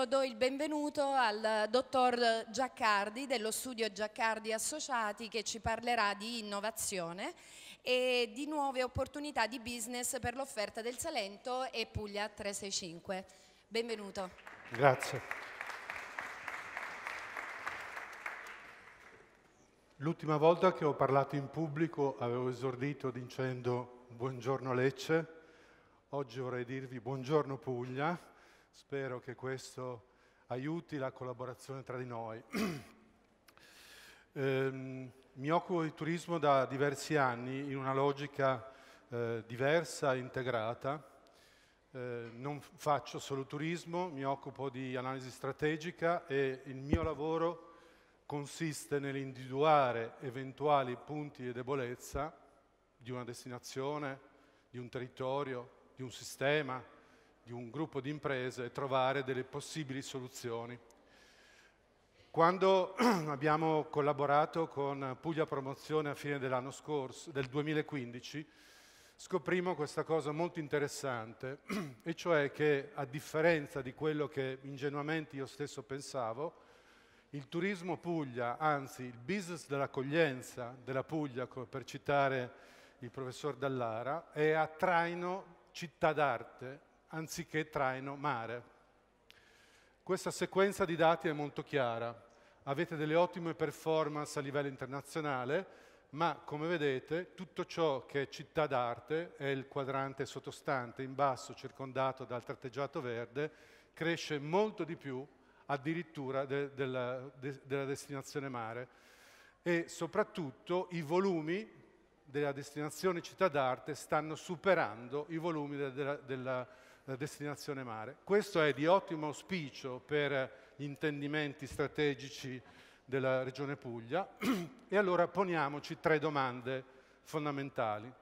innanzitutto do il benvenuto al dottor Giaccardi dello studio Giaccardi Associati che ci parlerà di innovazione e di nuove opportunità di business per l'offerta del Salento e Puglia 365. Benvenuto. Grazie. L'ultima volta che ho parlato in pubblico avevo esordito dicendo buongiorno Lecce, oggi vorrei dirvi buongiorno Puglia Spero che questo aiuti la collaborazione tra di noi. Ehm, mi occupo di turismo da diversi anni in una logica eh, diversa, integrata. Eh, non faccio solo turismo, mi occupo di analisi strategica e il mio lavoro consiste nell'individuare eventuali punti di debolezza di una destinazione, di un territorio, di un sistema, di un gruppo di imprese e trovare delle possibili soluzioni. Quando abbiamo collaborato con Puglia Promozione a fine dell'anno scorso, del 2015, scoprimo questa cosa molto interessante, e cioè che a differenza di quello che ingenuamente io stesso pensavo, il turismo Puglia, anzi il business dell'accoglienza della Puglia, per citare il professor Dallara, è a traino città d'arte anziché traino mare. Questa sequenza di dati è molto chiara. Avete delle ottime performance a livello internazionale, ma come vedete tutto ciò che è città d'arte è il quadrante sottostante in basso circondato dal tratteggiato verde cresce molto di più addirittura de, de de, della destinazione mare e soprattutto i volumi della destinazione città d'arte stanno superando i volumi della, della eh, destinazione mare. Questo è di ottimo auspicio per eh, gli intendimenti strategici della Regione Puglia e allora poniamoci tre domande fondamentali.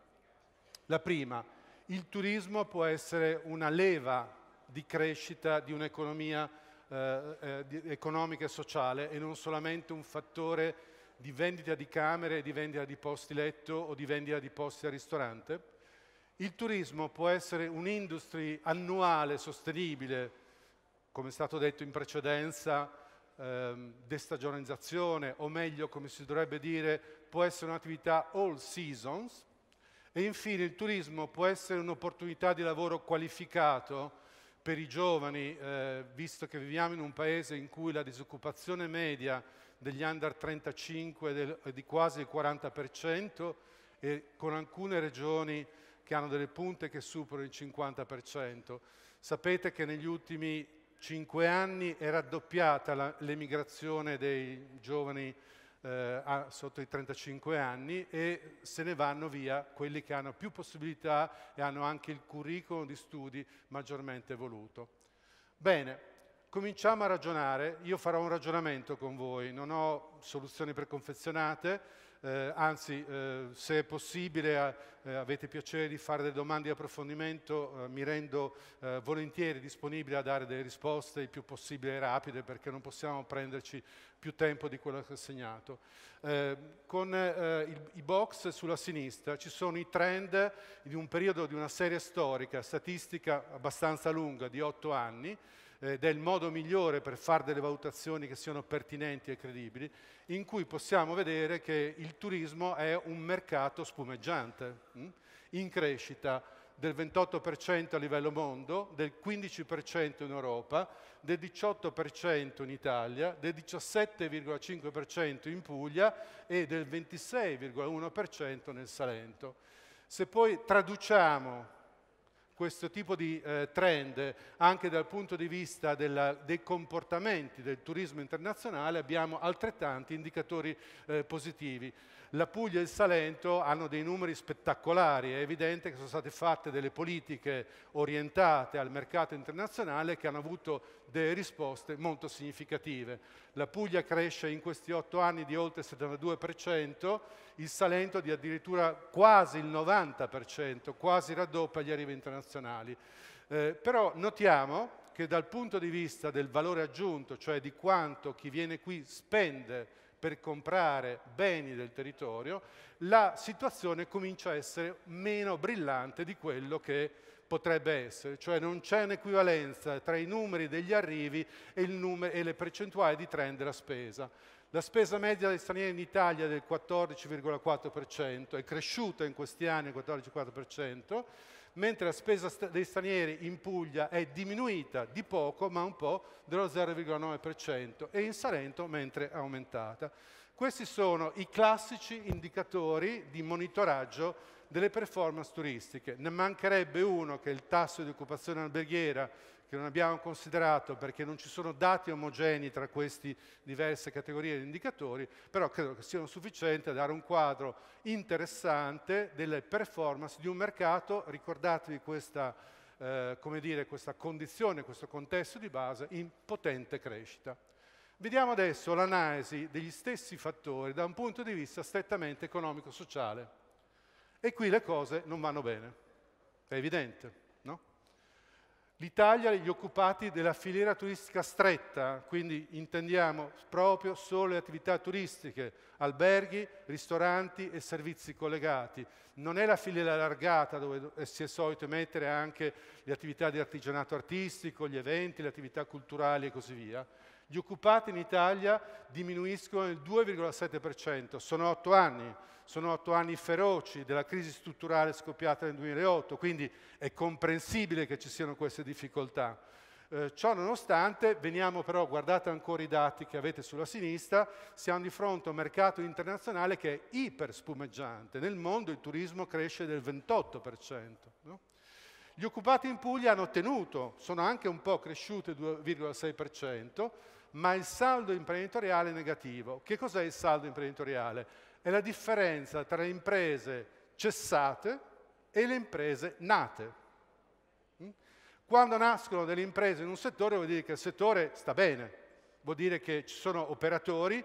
La prima, il turismo può essere una leva di crescita di un'economia eh, eh economica e sociale e non solamente un fattore di vendita di camere, di vendita di posti letto o di vendita di posti al ristorante? Il turismo può essere un'industria annuale sostenibile, come è stato detto in precedenza, ehm, destagionalizzazione, o meglio, come si dovrebbe dire, può essere un'attività all seasons. E infine il turismo può essere un'opportunità di lavoro qualificato per i giovani, eh, visto che viviamo in un paese in cui la disoccupazione media degli under 35 è di quasi il 40% e con alcune regioni che hanno delle punte che superano il 50%. Sapete che negli ultimi cinque anni è raddoppiata l'emigrazione dei giovani eh, a, sotto i 35 anni e se ne vanno via quelli che hanno più possibilità e hanno anche il curriculum di studi maggiormente evoluto. Bene, cominciamo a ragionare, io farò un ragionamento con voi, non ho soluzioni preconfezionate, eh, anzi eh, se è possibile eh, avete piacere di fare delle domande di approfondimento, eh, mi rendo eh, volentieri disponibile a dare delle risposte il più possibile rapide perché non possiamo prenderci più tempo di quello che ho segnato. Eh, con il, i box sulla sinistra ci sono i trend di un periodo di una serie storica, statistica abbastanza lunga, di otto anni, ed eh, è il modo migliore per fare delle valutazioni che siano pertinenti e credibili, in cui possiamo vedere che il turismo è un mercato spumeggiante, mm, in crescita del 28% a livello mondo, del 15% in Europa, del 18% in Italia, del 17,5% in Puglia e del 26,1% nel Salento. Se poi traduciamo questo tipo di eh, trend anche dal punto di vista della, dei comportamenti del turismo internazionale abbiamo altrettanti indicatori eh, positivi. La Puglia e il Salento hanno dei numeri spettacolari, è evidente che sono state fatte delle politiche orientate al mercato internazionale che hanno avuto delle risposte molto significative la Puglia cresce in questi otto anni di oltre il 72%, il Salento di addirittura quasi il 90%, quasi raddoppia gli arrivi internazionali. Eh, però notiamo che dal punto di vista del valore aggiunto, cioè di quanto chi viene qui spende per comprare beni del territorio, la situazione comincia a essere meno brillante di quello che potrebbe essere, cioè non c'è un'equivalenza tra i numeri degli arrivi e, numero, e le percentuali di trend della spesa. La spesa media degli stranieri in Italia è del 14,4%, è cresciuta in questi anni del 14,4%, mentre la spesa degli stranieri in Puglia è diminuita di poco, ma un po', dello 0,9%, e in Salento mentre è aumentata. Questi sono i classici indicatori di monitoraggio delle performance turistiche. Ne mancherebbe uno che è il tasso di occupazione alberghiera che non abbiamo considerato perché non ci sono dati omogenei tra queste diverse categorie di indicatori, però credo che siano sufficienti a dare un quadro interessante delle performance di un mercato, ricordatevi questa, eh, dire, questa condizione, questo contesto di base in potente crescita. Vediamo adesso l'analisi degli stessi fattori da un punto di vista strettamente economico-sociale. E qui le cose non vanno bene, è evidente. No? L'Italia ha gli occupati della filiera turistica stretta, quindi intendiamo proprio solo le attività turistiche, alberghi, ristoranti e servizi collegati. Non è la filiera allargata dove si è solito mettere anche le attività di artigianato artistico, gli eventi, le attività culturali e così via gli occupati in Italia diminuiscono del 2,7%, sono otto anni, sono otto anni feroci della crisi strutturale scoppiata nel 2008, quindi è comprensibile che ci siano queste difficoltà. Eh, ciò nonostante, veniamo però, guardate ancora i dati che avete sulla sinistra, siamo di fronte a un mercato internazionale che è iper spumeggiante. Nel mondo il turismo cresce del 28%. No? Gli occupati in Puglia hanno tenuto, sono anche un po' cresciuti 2,6%, ma il saldo imprenditoriale è negativo. Che cos'è il saldo imprenditoriale? È la differenza tra le imprese cessate e le imprese nate. Mm? Quando nascono delle imprese in un settore vuol dire che il settore sta bene, vuol dire che ci sono operatori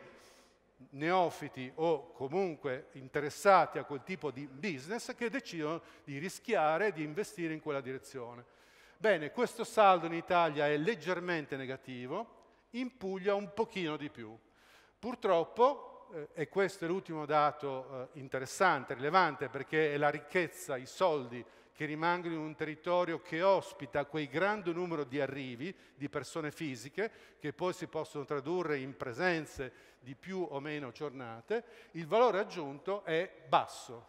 neofiti o comunque interessati a quel tipo di business che decidono di rischiare di investire in quella direzione. Bene, questo saldo in Italia è leggermente negativo, in Puglia un pochino di più. Purtroppo, eh, e questo è l'ultimo dato eh, interessante, rilevante, perché è la ricchezza, i soldi che rimangono in un territorio che ospita quel grande numero di arrivi di persone fisiche, che poi si possono tradurre in presenze di più o meno giornate, il valore aggiunto è basso,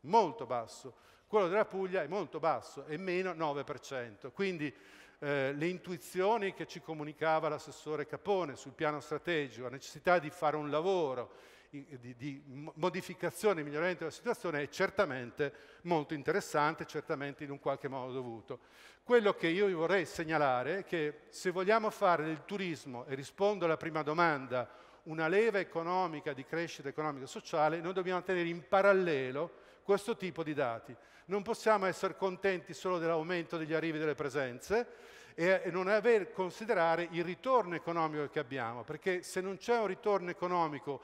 molto basso. Quello della Puglia è molto basso, è meno 9%. Quindi eh, le intuizioni che ci comunicava l'assessore Capone sul piano strategico, la necessità di fare un lavoro di, di modificazione e miglioramento della situazione è certamente molto interessante, certamente in un qualche modo dovuto. Quello che io vi vorrei segnalare è che se vogliamo fare del turismo, e rispondo alla prima domanda, una leva economica di crescita economica e sociale, noi dobbiamo tenere in parallelo questo tipo di dati. Non possiamo essere contenti solo dell'aumento degli arrivi delle presenze e non aver, considerare il ritorno economico che abbiamo, perché se non c'è un ritorno economico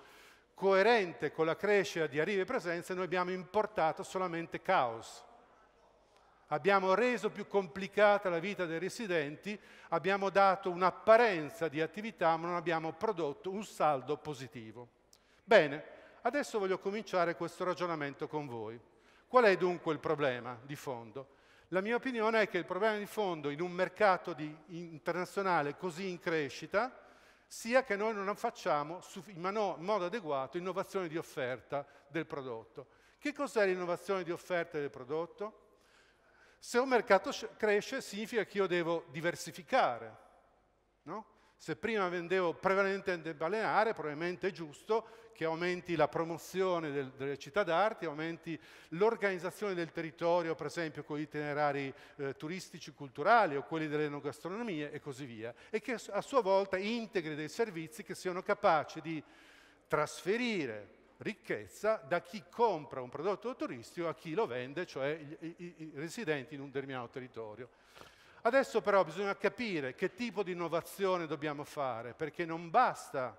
coerente con la crescita di arrivi e presenze, noi abbiamo importato solamente caos. Abbiamo reso più complicata la vita dei residenti, abbiamo dato un'apparenza di attività, ma non abbiamo prodotto un saldo positivo. Bene, Adesso voglio cominciare questo ragionamento con voi. Qual è dunque il problema di fondo? La mia opinione è che il problema di fondo in un mercato di, internazionale così in crescita sia che noi non facciamo in modo adeguato innovazione di offerta del prodotto. Che cos'è l'innovazione di offerta del prodotto? Se un mercato cresce significa che io devo diversificare, no? Se prima vendevo prevalentemente balneare, probabilmente è giusto che aumenti la promozione del, delle città d'arte, aumenti l'organizzazione del territorio, per esempio con gli itinerari eh, turistici, culturali o quelli delle enogastronomie e così via, e che a sua volta integri dei servizi che siano capaci di trasferire ricchezza da chi compra un prodotto turistico a chi lo vende, cioè i, i, i residenti in un determinato territorio. Adesso però bisogna capire che tipo di innovazione dobbiamo fare, perché non basta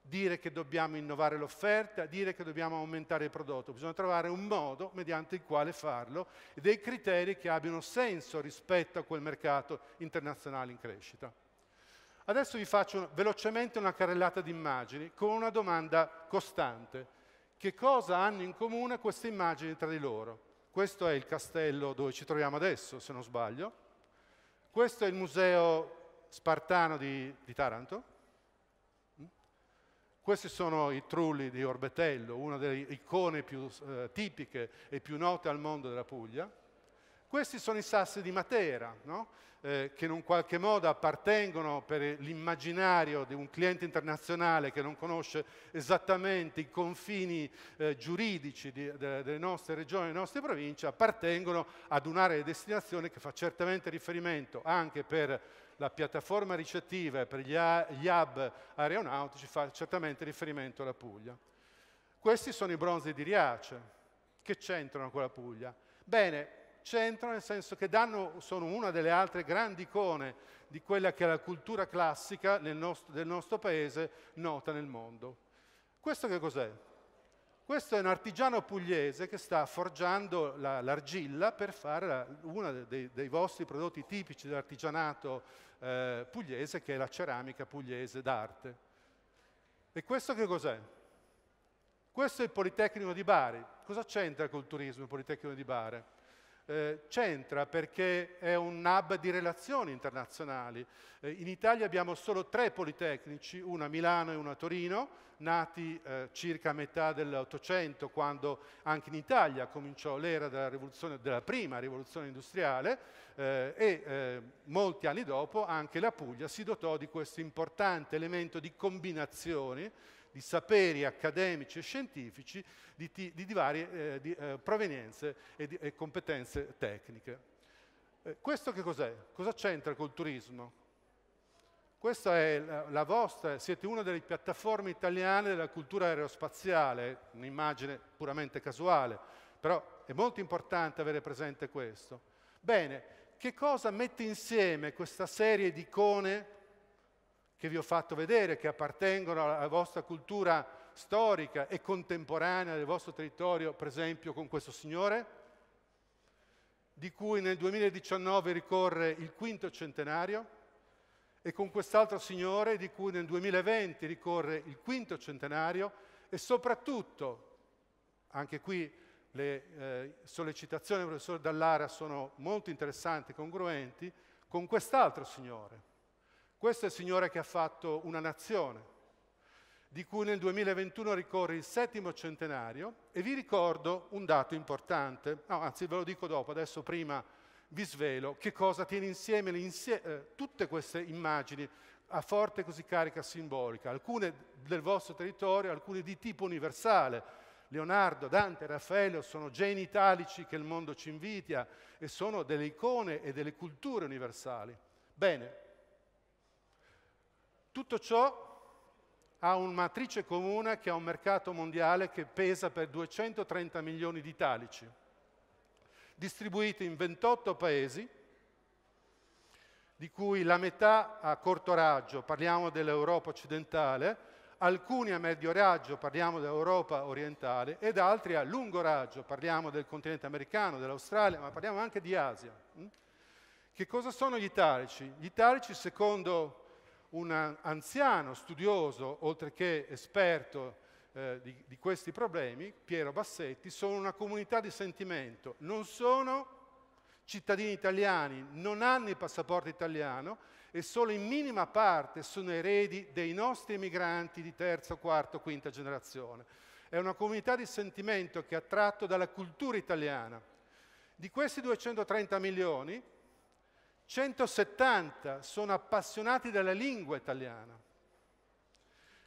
dire che dobbiamo innovare l'offerta, dire che dobbiamo aumentare il prodotto, bisogna trovare un modo mediante il quale farlo e dei criteri che abbiano senso rispetto a quel mercato internazionale in crescita. Adesso vi faccio velocemente una carrellata di immagini con una domanda costante. Che cosa hanno in comune queste immagini tra di loro? Questo è il castello dove ci troviamo adesso, se non sbaglio. Questo è il museo spartano di, di Taranto. Mm? Questi sono i trulli di Orbetello, una delle icone più eh, tipiche e più note al mondo della Puglia. Questi sono i sassi di Matera, no? eh, che in un qualche modo appartengono per l'immaginario di un cliente internazionale che non conosce esattamente i confini eh, giuridici di, de, delle nostre regioni, delle nostre province, appartengono ad un'area di destinazione che fa certamente riferimento anche per la piattaforma ricettiva e per gli, gli hub aeronautici, fa certamente riferimento alla Puglia. Questi sono i bronzi di Riace, che c'entrano con la Puglia. Bene, c'entrano nel senso che danno, sono una delle altre grandi icone di quella che è la cultura classica nostro, del nostro paese nota nel mondo. Questo che cos'è? Questo è un artigiano pugliese che sta forgiando la, l'argilla per fare la, uno dei, dei, vostri prodotti tipici dell'artigianato eh, pugliese, che è la ceramica pugliese d'arte. E questo che cos'è? Questo è il Politecnico di Bari. Cosa c'entra col turismo il Politecnico di Bari? Eh, c'entra perché è un hub di relazioni internazionali. Eh, in Italia abbiamo solo tre politecnici, una a Milano e una a Torino, nati eh, circa a metà dell'Ottocento, quando anche in Italia cominciò l'era della, della prima rivoluzione industriale eh, e eh, molti anni dopo anche la Puglia si dotò di questo importante elemento di combinazioni di saperi accademici e scientifici di, di, di varie eh, di, eh, provenienze e, di, e, competenze tecniche. Eh, questo che cos'è? Cosa c'entra col turismo? Questa è la, la vostra, siete una delle piattaforme italiane della cultura aerospaziale, un'immagine puramente casuale, però è molto importante avere presente questo. Bene, che cosa mette insieme questa serie di icone che vi ho fatto vedere, che appartengono alla vostra cultura storica e contemporanea del vostro territorio, per esempio con questo signore, di cui nel 2019 ricorre il quinto centenario, e con quest'altro signore di cui nel 2020 ricorre il quinto centenario, e soprattutto, anche qui le eh, sollecitazioni del professor Dallara sono molto interessanti e congruenti, con quest'altro signore, questo è il Signore che ha fatto una nazione, di cui nel 2021 ricorre il settimo centenario e vi ricordo un dato importante, no, anzi ve lo dico dopo, adesso prima vi svelo che cosa tiene insieme insie eh, tutte queste immagini a forte così carica simbolica, alcune del vostro territorio, alcune di tipo universale. Leonardo, Dante, Raffaello sono geni italici che il mondo ci invidia e sono delle icone e delle culture universali. Bene, tutto ciò ha una matrice comune che ha un mercato mondiale che pesa per 230 milioni di italici, distribuiti in 28 paesi, di cui la metà a corto raggio, parliamo dell'Europa occidentale, alcuni a medio raggio, parliamo dell'Europa orientale, ed altri a lungo raggio, parliamo del continente americano, dell'Australia, ma parliamo anche di Asia. Che cosa sono gli italici? Gli italici, secondo un anziano studioso, oltre che esperto eh, di, di questi problemi, Piero Bassetti, sono una comunità di sentimento, non sono cittadini italiani, non hanno il passaporto italiano e solo in minima parte sono eredi dei nostri emigranti di terza, quarta, quinta generazione. È una comunità di sentimento che è attratto dalla cultura italiana. Di questi 230 milioni, 170 sono appassionati della lingua italiana.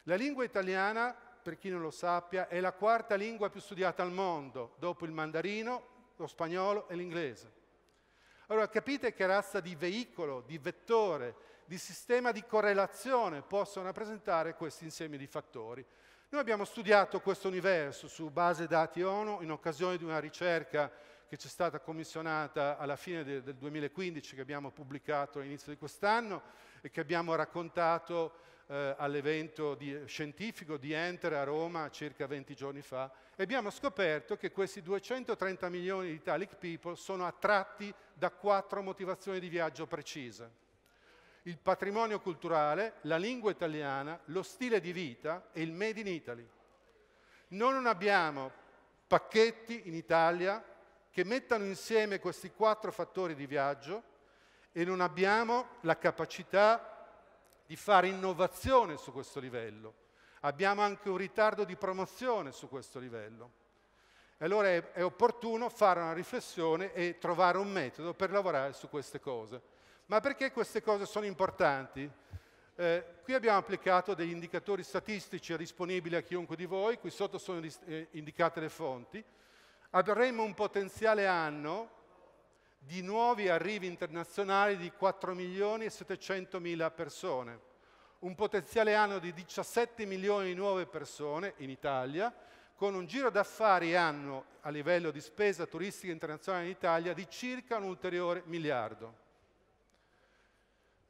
La lingua italiana, per chi non lo sappia, è la quarta lingua più studiata al mondo, dopo il mandarino, lo spagnolo e l'inglese. Allora capite che razza di veicolo, di vettore, di sistema di correlazione possono rappresentare questi insiemi di fattori. Noi abbiamo studiato questo universo su base dati ONU in occasione di una ricerca che ci è stata commissionata alla fine de del 2015, che abbiamo pubblicato all'inizio di quest'anno e che abbiamo raccontato eh, all'evento eh, scientifico di Enter a Roma circa 20 giorni fa. E abbiamo scoperto che questi 230 milioni di Italic People sono attratti da quattro motivazioni di viaggio precise il patrimonio culturale, la lingua italiana, lo stile di vita e il Made in Italy. Noi non abbiamo pacchetti in Italia che mettano insieme questi quattro fattori di viaggio e non abbiamo la capacità di fare innovazione su questo livello. Abbiamo anche un ritardo di promozione su questo livello. E allora è, è opportuno fare una riflessione e trovare un metodo per lavorare su queste cose. Ma perché queste cose sono importanti? Eh, qui abbiamo applicato degli indicatori statistici disponibili a chiunque di voi, qui sotto sono eh, indicate le fonti, avremo un potenziale anno di nuovi arrivi internazionali di 4 milioni e 700 mila persone, un potenziale anno di 17 milioni di nuove persone in Italia, con un giro d'affari anno a livello di spesa turistica internazionale in Italia di circa un ulteriore miliardo.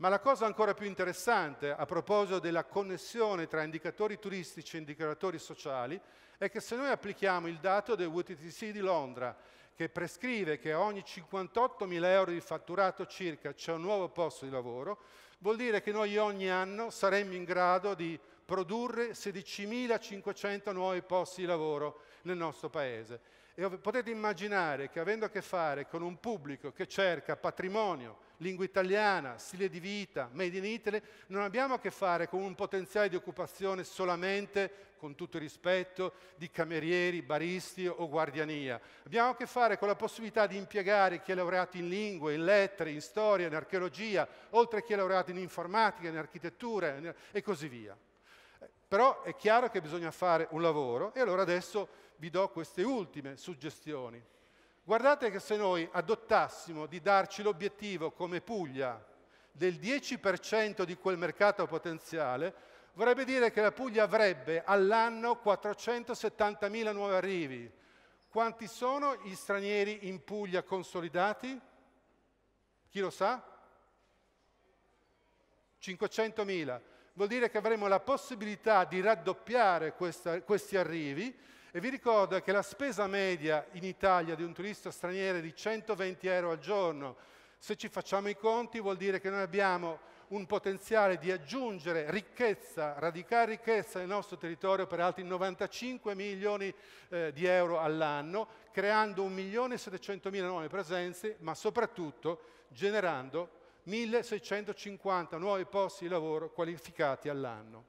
Ma la cosa ancora più interessante a proposito della connessione tra indicatori turistici e indicatori sociali è che se noi applichiamo il dato del WTTC di Londra che prescrive che ogni 58.000 euro di fatturato circa c'è un nuovo posto di lavoro, vuol dire che noi ogni anno saremmo in grado di produrre 16.500 nuovi posti di lavoro nel nostro Paese. E potete immaginare che avendo a che fare con un pubblico che cerca patrimonio, lingua italiana, stile di vita, made in Italy, non abbiamo a che fare con un potenziale di occupazione solamente, con tutto il rispetto, di camerieri, baristi o guardiania. Abbiamo a che fare con la possibilità di impiegare chi è laureato in lingue, in lettere, in storia, in archeologia, oltre a chi è laureato in informatica, in architettura e così via. Però è chiaro che bisogna fare un lavoro e allora adesso vi do queste ultime suggestioni. Guardate che se noi adottassimo di darci l'obiettivo come Puglia del 10% di quel mercato potenziale, vorrebbe dire che la Puglia avrebbe all'anno 470.000 nuovi arrivi. Quanti sono gli stranieri in Puglia consolidati? Chi lo sa? 500.000. Vuol dire che avremo la possibilità di raddoppiare questa, questi arrivi e vi ricordo che la spesa media in Italia di un turista straniero è di 120 euro al giorno. Se ci facciamo i conti vuol dire che noi abbiamo un potenziale di aggiungere ricchezza, radicare ricchezza nel nostro territorio per altri 95 milioni eh, di euro all'anno, creando 1.700.000 nuove presenze, ma soprattutto generando 1.650 nuovi posti di lavoro qualificati all'anno.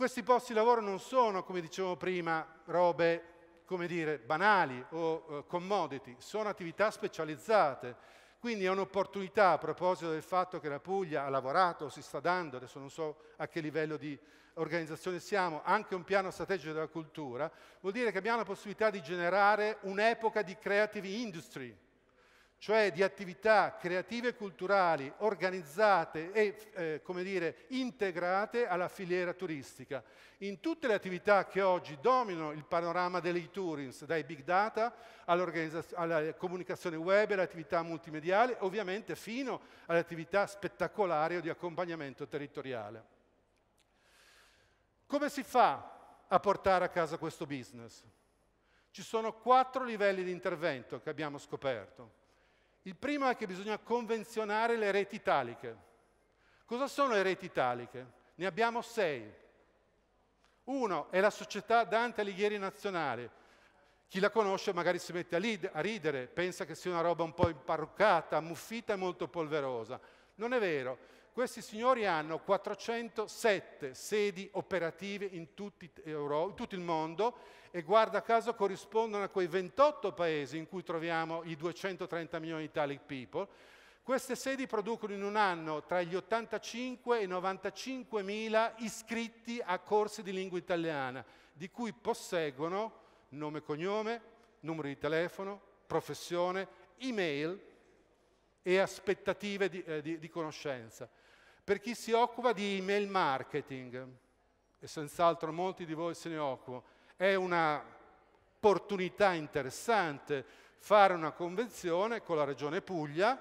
Questi posti di lavoro non sono, come dicevo prima, robe come dire, banali o eh, commodity, sono attività specializzate. Quindi è un'opportunità a proposito del fatto che la Puglia ha lavorato, si sta dando, adesso non so a che livello di organizzazione siamo, anche un piano strategico della cultura, vuol dire che abbiamo la possibilità di generare un'epoca di creative industry, cioè di attività creative e culturali organizzate e eh, dire, integrate alla filiera turistica. In tutte le attività che oggi dominano il panorama delle e-tourings, dai big data alla comunicazione web, alle attività multimediali, ovviamente fino alle attività spettacolari o di accompagnamento territoriale. Come si fa a portare a casa questo business? Ci sono quattro livelli di intervento che abbiamo scoperto. Il primo è che bisogna convenzionare le reti italiche. Cosa sono le reti italiche? Ne abbiamo sei. Uno è la società Dante Alighieri Nazionale. Chi la conosce magari si mette a, ridere, pensa che sia una roba un po' imparruccata, ammuffita e molto polverosa. Non è vero questi signori hanno 407 sedi operative in, tutti, eh, in tutto il mondo e guarda caso corrispondono a quei 28 paesi in cui troviamo i 230 milioni di Italic people. Queste sedi producono in un anno tra gli 85 e i 95 mila iscritti a corsi di lingua italiana, di cui posseggono nome e cognome, numero di telefono, professione, email e aspettative di, eh, di, di conoscenza per chi si occupa di email marketing, e senz'altro molti di voi se ne occupano, è un'opportunità interessante fare una convenzione con la Regione Puglia,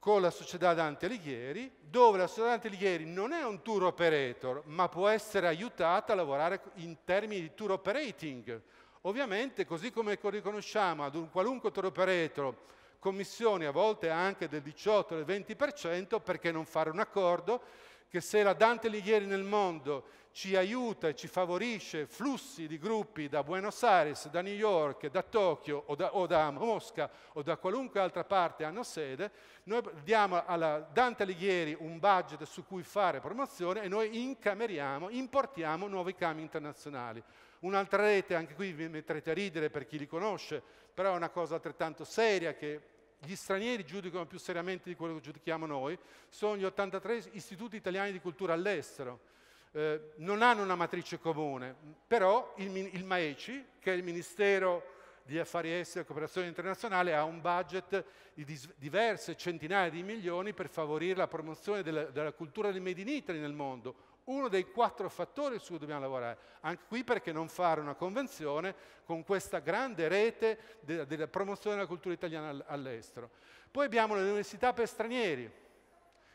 con la società Dante Alighieri, dove la società Dante Alighieri non è un tour operator, ma può essere aiutata a lavorare in termini di tour operating. Ovviamente, così come riconosciamo ad un qualunque tour operator commissioni a volte anche del 18 del 20%, perché non fare un accordo che se la Dante Alighieri nel mondo ci aiuta e ci favorisce flussi di gruppi da Buenos Aires, da New York, da Tokyo o da, o da Mosca o da qualunque altra parte hanno sede, noi diamo alla Dante Alighieri un budget su cui fare promozione e noi incameriamo, importiamo nuovi cami internazionali. Un'altra rete, anche qui vi metterete a ridere per chi li conosce, però è una cosa altrettanto seria che gli stranieri giudicano più seriamente di quello che giudichiamo noi, sono gli 83 istituti italiani di cultura all'estero. Eh, non hanno una matrice comune, però il, il MAECI, che è il Ministero di Affari Esteri e Cooperazione Internazionale, ha un budget di dis- diverse centinaia di milioni per favorire la promozione della, della cultura del Made in Italy nel mondo, uno dei quattro fattori su cui dobbiamo lavorare. Anche qui perché non fare una convenzione con questa grande rete della de promozione della cultura italiana all'estero. Poi abbiamo le università per stranieri.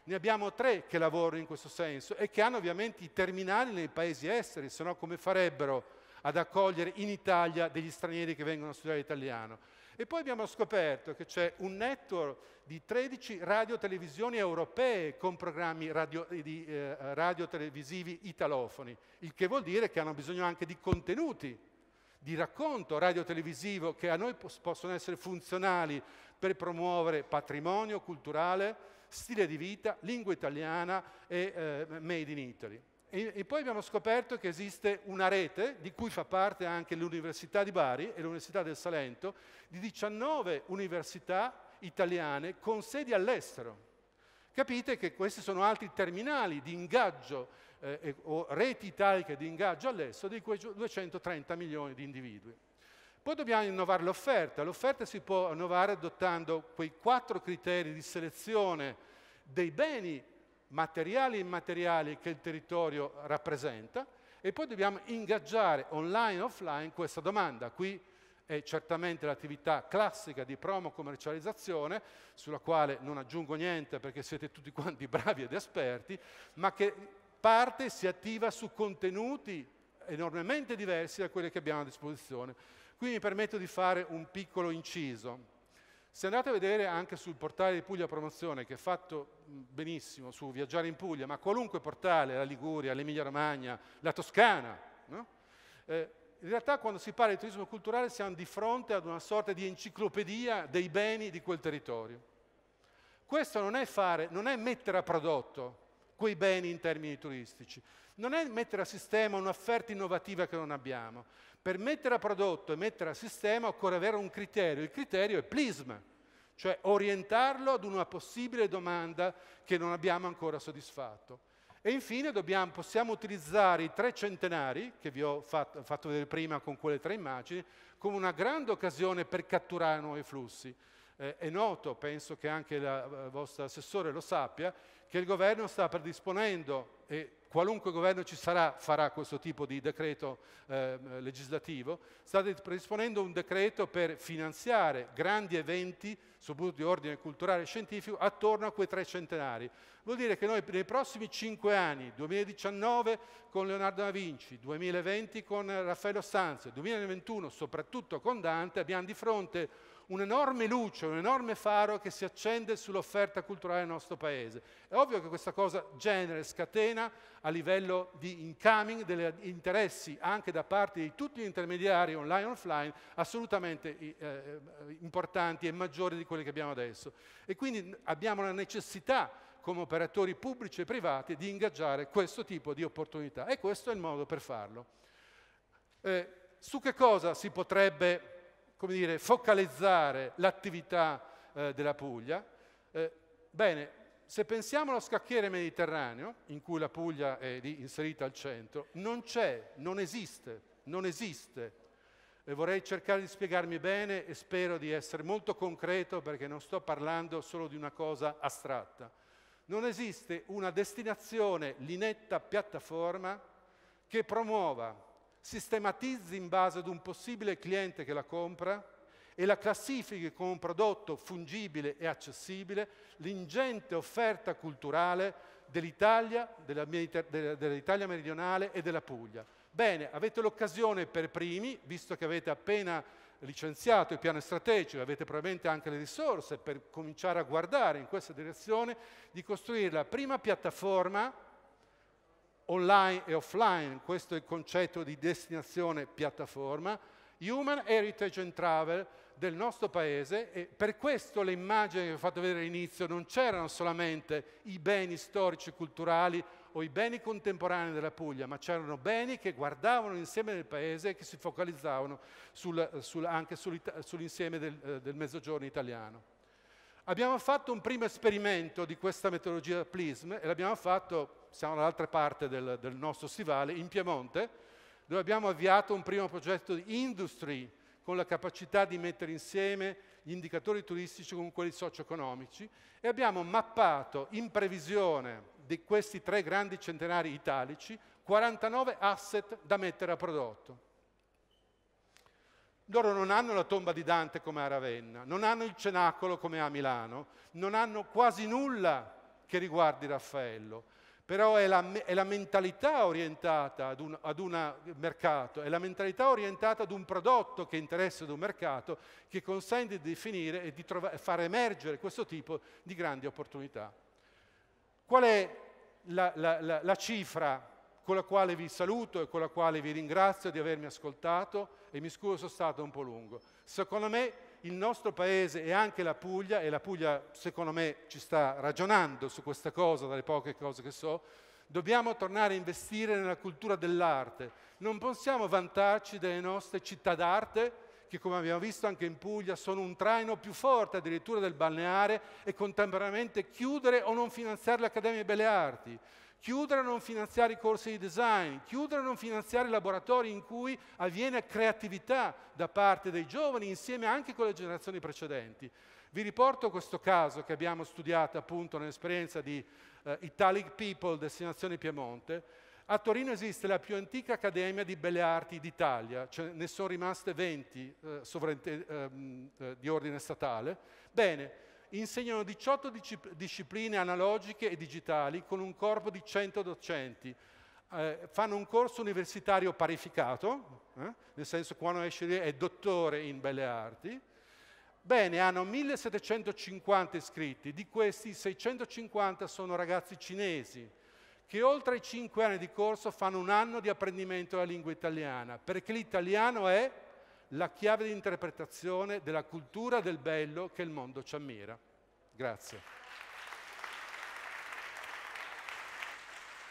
Ne abbiamo tre che lavorano in questo senso e che hanno ovviamente i terminali nei paesi esteri, se no come farebbero ad accogliere in Italia degli stranieri che vengono a studiare italiano? E poi abbiamo scoperto che c'è un network di 13 radiotelevisioni europee con programmi radio, eh, di, eh, radiotelevisivi italofoni, il che vuol dire che hanno bisogno anche di contenuti, di racconto radiotelevisivo che a noi pos- possono essere funzionali per promuovere patrimonio culturale, stile di vita, lingua italiana e eh, Made in Italy. E, e poi abbiamo scoperto che esiste una rete, di cui fa parte anche l'Università di Bari e l'Università del Salento, di 19 università italiane con sedi all'estero. Capite che questi sono altri terminali di ingaggio eh, o reti italiche di ingaggio all'estero di quei 230 milioni di individui. Poi dobbiamo innovare l'offerta. L'offerta si può innovare adottando quei quattro criteri di selezione dei beni materiali e immateriali che il territorio rappresenta e poi dobbiamo ingaggiare online e offline questa domanda. Qui è certamente l'attività classica di promo commercializzazione, sulla quale non aggiungo niente perché siete tutti quanti bravi ed esperti, ma che parte e si attiva su contenuti enormemente diversi da quelli che abbiamo a disposizione. Qui mi permetto di fare un piccolo inciso. Se andate a vedere anche sul portale di Puglia Promozione, che è fatto benissimo su Viaggiare in Puglia, ma qualunque portale, la Liguria, l'Emilia Romagna, la Toscana, no? eh, in realtà quando si parla di turismo culturale siamo di fronte ad una sorta di enciclopedia dei beni di quel territorio. Questo non è, fare, non è mettere a prodotto quei beni in termini turistici, non è mettere a sistema un'offerta innovativa che non abbiamo. Per mettere a prodotto e mettere a sistema occorre avere un criterio. Il criterio è PLISM, cioè orientarlo ad una possibile domanda che non abbiamo ancora soddisfatto. E infine dobbiamo, possiamo utilizzare i tre centenari, che vi ho fatto, fatto vedere prima con quelle tre immagini, come una grande occasione per catturare nuovi flussi. Eh, è noto, penso che anche il eh, vostro assessore lo sappia, che il governo sta predisponendo e qualunque governo ci sarà farà questo tipo di decreto eh, legislativo, state predisponendo un decreto per finanziare grandi eventi, soprattutto di ordine culturale e scientifico, attorno a quei tre centenari. Vuol dire che noi nei prossimi cinque anni, 2019 con Leonardo da Vinci, 2020 con Raffaello Sanzio, 2021 soprattutto con Dante, abbiamo di fronte un'enorme luce, un enorme faro che si accende sull'offerta culturale del nostro paese. È ovvio che questa cosa genera e scatena a livello di incoming degli interessi anche da parte di tutti gli intermediari online e offline assolutamente eh, eh, importanti e maggiori di quelli che abbiamo adesso. E quindi abbiamo la necessità come operatori pubblici e privati di ingaggiare questo tipo di opportunità e questo è il modo per farlo. Eh, su che cosa si potrebbe come dire, focalizzare l'attività eh, della Puglia. Eh, bene, se pensiamo allo scacchiere mediterraneo, in cui la Puglia è lì inserita al centro, non c'è, non esiste, non esiste. E vorrei cercare di spiegarmi bene e spero di essere molto concreto perché non sto parlando solo di una cosa astratta. Non esiste una destinazione, linetta, piattaforma che promuova sistematizzi in base ad un possibile cliente che la compra e la classifichi come un prodotto fungibile e accessibile, l'ingente offerta culturale dell'Italia, della, dell'Italia meridionale e della Puglia. Bene, avete l'occasione per primi, visto che avete appena licenziato il piano strategico, avete probabilmente anche le risorse per cominciare a guardare in questa direzione, di costruire la prima piattaforma online e offline, questo è il concetto di destinazione piattaforma, Human Heritage and Travel del nostro paese e per questo le immagini che ho fatto vedere all'inizio non c'erano solamente i beni storici e culturali o i beni contemporanei della Puglia, ma c'erano beni che guardavano l'insieme del paese e che si focalizzavano sul, sul, anche sull'insieme del, eh, del mezzogiorno italiano. Abbiamo fatto un primo esperimento di questa metodologia PLISM e l'abbiamo fatto siamo dall'altra parte del, del nostro stivale, in Piemonte, dove abbiamo avviato un primo progetto di industry con la capacità di mettere insieme gli indicatori turistici con quelli socio-economici e abbiamo mappato in previsione di questi tre grandi centenari italici 49 asset da mettere a prodotto. Loro non hanno la tomba di Dante come a Ravenna, non hanno il cenacolo come a Milano, non hanno quasi nulla che riguardi Raffaello, però è la, è la mentalità orientata ad un, ad una eh, mercato, è la mentalità orientata ad un prodotto che interessa ad un mercato che consente di definire e di trova, far emergere questo tipo di grandi opportunità. Qual è la, la, la cifra con la quale vi saluto e con la quale vi ringrazio di avermi ascoltato e mi scuso sono stato un po' lungo. Secondo me il nostro paese e anche la Puglia, e la Puglia secondo me ci sta ragionando su questa cosa, dalle poche cose che so, dobbiamo tornare a investire nella cultura dell'arte. Non possiamo vantarci delle nostre città d'arte, che come abbiamo visto anche in Puglia sono un traino più forte addirittura del balneare, e contemporaneamente chiudere o non finanziare l'Accademia delle Belle Arti chiudere a non finanziare i corsi di design, chiudere a non finanziare i laboratori in cui avviene creatività da parte dei giovani insieme anche con le generazioni precedenti. Vi riporto questo caso che abbiamo studiato appunto nell'esperienza di eh, Italic People, destinazione Piemonte. A Torino esiste la più antica accademia di belle arti d'Italia, cioè ne sono rimaste 20 eh, ehm, eh, di ordine statale. Bene, insegnano 18 discipline analogiche e digitali con un corpo di 100 docenti. Eh, fanno un corso universitario parificato, eh, nel senso che quando esce lì è dottore in belle arti. Bene, hanno 1750 iscritti, di questi 650 sono ragazzi cinesi, che oltre ai 5 anni di corso fanno un anno di apprendimento della lingua italiana, perché l'italiano è la chiave di interpretazione della cultura del bello che il mondo ci ammira. Grazie.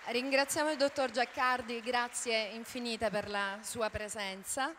Ringraziamo il dottor Giaccardi, grazie infinite per la sua presenza.